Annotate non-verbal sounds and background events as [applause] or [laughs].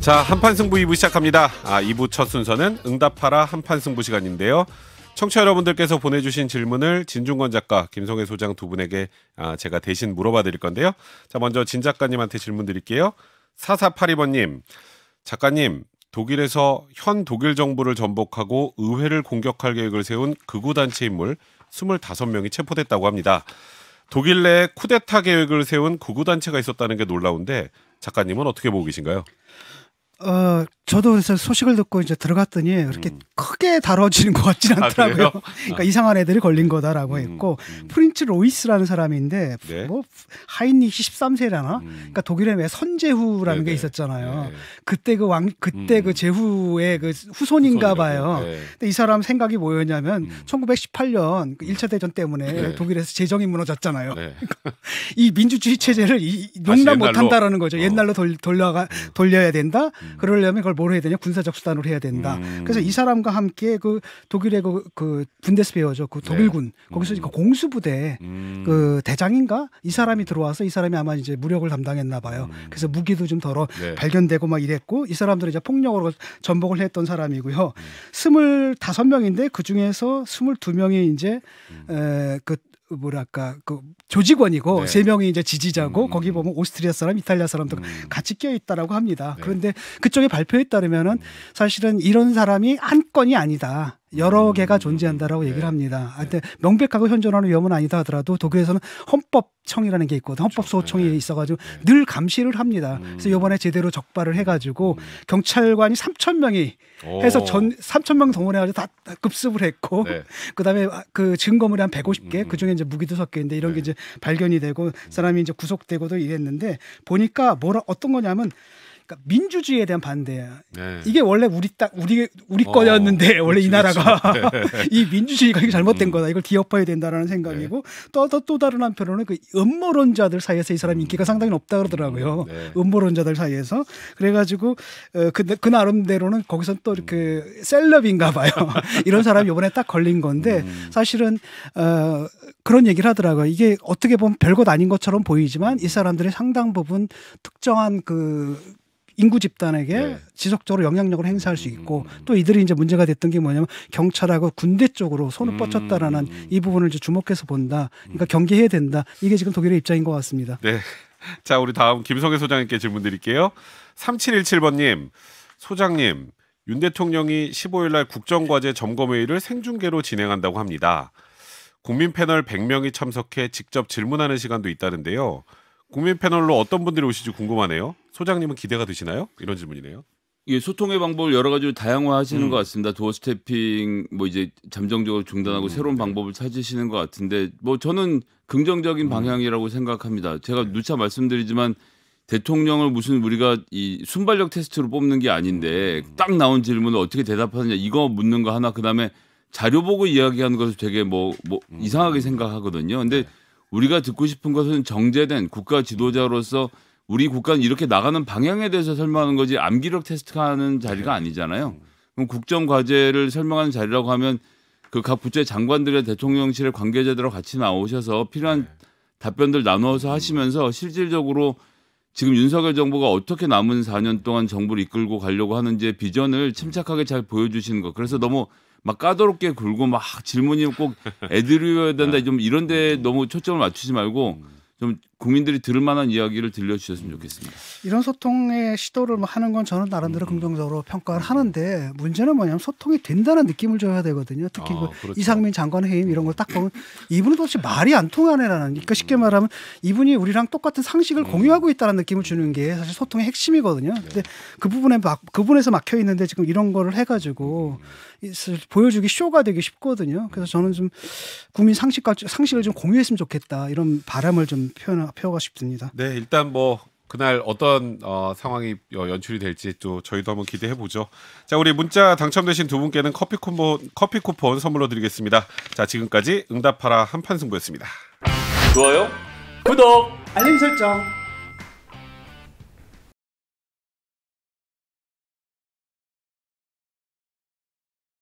자, 한판 승부 2부 시작합니다. 아, 2부 첫 순서는 응답하라 한판 승부 시간인데요. 청취자 여러분들께서 보내주신 질문을 진중권 작가, 김성애 소장 두 분에게 아, 제가 대신 물어봐 드릴 건데요. 자, 먼저 진 작가님한테 질문 드릴게요. 4482번님, 작가님, 독일에서 현 독일 정부를 전복하고 의회를 공격할 계획을 세운 극우단체 인물 25명이 체포됐다고 합니다. 독일 내 쿠데타 계획을 세운 극우단체가 있었다는 게 놀라운데 작가님은 어떻게 보고 계신가요? Uh, 저도 그래서 소식을 듣고 이제 들어갔더니 그렇게 음. 크게 다뤄지는 것같지는 아, 않더라고요. 아, 그러니까 아. 이상한 애들이 걸린 거다라고 음, 했고 음. 프린츠 로이스라는 사람인데 네? 뭐 하인리히 13세라나 음. 그러니까 독일에 왜 선제후라는 네네. 게 네, 네. 있었잖아요. 네 그때 그 왕 그때 그 제후의 음. 그 후손인가 봐요. 네. 근데 이 사람 생각이 뭐였냐면 1918년 음. 그 1차 대전 때문에 네. 독일에서 재정이 무너졌잖아요. 네. [laughs] 그러니까 이 민주주의 체제를 이, 용납 못 한다라는 거죠. 어. 옛날로 돌, 돌려가 돌려야 된다. 그러려면 그걸 뭘 해야 되냐 군사적 수단으로 해야 된다. 음. 그래서 이 사람과 함께 그 독일의 그, 그 분데스베어죠. 그 독일군 네. 거기서 음. 그 공수부대 음. 그 대장인가 이 사람이 들어와서 이 사람이 아마 이제 무력을 담당했나 봐요. 음. 그래서 무기도 좀 덜어 네. 발견되고 막 이랬고 이 사람들은 이제 폭력으로 전복을 했던 사람이고요. 음. 스물다섯 명인데그 중에서 스물두 명이 이제 음. 에그 뭐랄까 그 조직원이고 네. 세 명이 이제 지지자고 음. 거기 보면 오스트리아 사람, 이탈리아 사람도 음. 같이 끼어 있다라고 합니다. 네. 그런데 그쪽에 발표에 따르면은 사실은 이런 사람이 한 건이 아니다. 여러 음. 개가 존재한다라고 얘기를 네. 합니다. 아, 근데 네. 명백하고 현존하는 위험은 아니다 하더라도 독일에서는 헌법청이라는 게 있거든. 그렇죠. 헌법소청이 네. 있어가지고 늘 감시를 합니다. 음. 그래서 이번에 제대로 적발을 해가지고 음. 경찰관이 3천 명이 해서 전 3천 명 동원해가지고 다 급습을 했고 네. [laughs] 그다음에 아, 그 증거물이 한 150개 그 중에 이제 무기도 섞여 있는데 이런 게 이제 발견이 되고 사람이 이제 구속되고도 이랬는데 보니까 뭐라 어떤 거냐면 그러니까 민주주의에 대한 반대. 네. 이게 원래 우리 딱 우리 우리 어, 거였는데 원래 그렇지, 이 나라가 [laughs] 이 민주주의가 잘못된 음. 거다. 이걸 뒤엎어야 된다라는 생각이고 또또 네. 또 다른 한편으로는 그 음모론자들 사이에서 이 사람 인기가 상당히 높다 그러더라고요. 네. 음모론자들 사이에서 그래가지고 그그 어, 그 나름대로는 거기서 또 이렇게 그 음. 셀럽인가 봐요. [laughs] 이런 사람이 이번에 딱 걸린 건데 음. 사실은 어, 그런 얘기를 하더라고요. 이게 어떻게 보면 별것 아닌 것처럼 보이지만 이사람들의 상당 부분 특정한 그 인구 집단에게 네. 지속적으로 영향력을 행사할 수 있고 음. 또 이들이 이제 문제가 됐던 게 뭐냐면 경찰하고 군대 쪽으로 손을 음. 뻗쳤다라는 이 부분을 이제 주목해서 본다. 그러니까 경계해야 된다. 이게 지금 독일의 입장인 것 같습니다. 네. [laughs] 자, 우리 다음 김성애 소장님께 질문 드릴게요. 3717번님, 소장님, 윤 대통령이 15일 날 국정과제 점검회의를 생중계로 진행한다고 합니다. 국민 패널 100명이 참석해 직접 질문하는 시간도 있다는데요. 국민 패널로 어떤 분들이 오시지 궁금하네요. 소장님은 기대가 되시나요? 이런 질문이네요. 예, 소통의 방법을 여러 가지로 다양화하시는 음. 것 같습니다. 도어 스태핑 뭐 이제 잠정적으로 중단하고 음. 새로운 방법을 찾으시는 것 같은데 뭐 저는 긍정적인 음. 방향이라고 생각합니다. 제가 누차 말씀드리지만 대통령을 무슨 우리가 이 순발력 테스트로 뽑는 게 아닌데 음. 딱 나온 질문을 어떻게 대답하느냐 이거 묻는 거 하나 그다음에 자료 보고 이야기하는 것을 되게 뭐뭐 뭐, 뭐 음. 이상하게 생각하거든요. 근데 네. 우리가 듣고 싶은 것은 정제된 국가 지도자로서 우리 국가는 이렇게 나가는 방향에 대해서 설명하는 거지 암기력 테스트하는 자리가 아니잖아요. 그럼 국정 과제를 설명하는 자리라고 하면 그 각 부처의 장관들의 대통령실의 관계자들하고 같이 나오셔서 필요한 네. 답변들 나눠서 음. 하시면서 실질적으로 지금 윤석열 정부가 어떻게 남은 4년 동안 정부를 이끌고 가려고 하는지 비전을 음. 침착하게 잘 보여주시는 것. 그래서 너무 막 까다롭게 굴고 막 질문이 꼭 애드리어야 된다 네. 좀 이런 데 음. 너무 초점을 맞추지 말고 좀 국민들이 들을 만한 이야기를 들려주셨으면 좋겠습니다. 이런 소통의 시도를 뭐 하는 건 저는 나름대로 음. 긍정적으로 평가를 하는데 문제는 뭐냐면 소통이 된다는 느낌을 줘야 되거든요. 특히 아, 그 그렇죠. 이상민 장관 해임 이런 걸 딱 보면 이분은 도대체 말이 안 통하네라는 그러니까 쉽게 음. 말하면 이분이 우리랑 똑같은 상식을 음. 공유하고 있다는 느낌을 주는 게 사실 소통의 핵심이거든요. 네. 근데 그 부분에 막, 그분에서 막혀 있는데 지금 이런 거를 해가지고 음. 보여주기 쇼가 되기 쉽거든요. 그래서 저는 좀 국민 상식과 상식을 좀 공유했으면 좋겠다 이런 바람을 좀 표현을 펴가 싶습니다. 네, 일단 뭐 그날 어떤 어, 상황이 어, 연출이 될지 또 저희도 한번 기대해 보죠. 자, 우리 문자 당첨되신 두 분께는 커피 쿠폰 커피 쿠폰 선물로 드리겠습니다. 자, 지금까지 응답하라 한판 승부였습니다. 좋아요, 구독, 알림 설정.